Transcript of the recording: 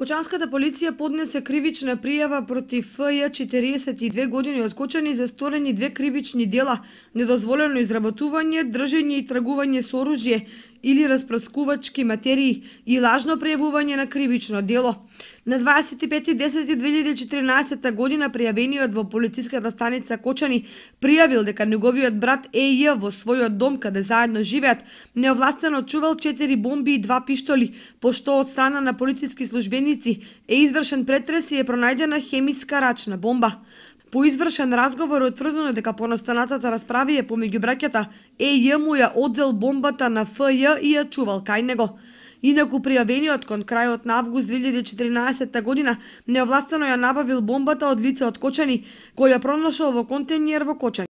Кочанската полиција поднесе кривична пријава против ФЈ 42 години од Кочани за сторени две кривични дела: недозволено изработување, држење и трагување со оружје, или распрскувачки материи и лажно пријавување на кривично дело. На 25.10.2014 година пријавениот во полициската станица Кочани пријавил дека неговиот брат Еј во својот дом каде заедно живеат неовластено чувал 4 бомби и два пиштоли, пошто од страна на полициски службеници е извршен претрес и е пронајдена хемиска рачна бомба. По извршен разговор е утврдено дека понастанатата расправи е помеѓу браќата ЕЈ му ја одзел бомбата на ФЈ и ја чувал кај него. Инаку пријавениот кон крајот на август 2014 година неовластено ја набавил бомбата од лице од Кочани, кој ја во контейнер во Кочани.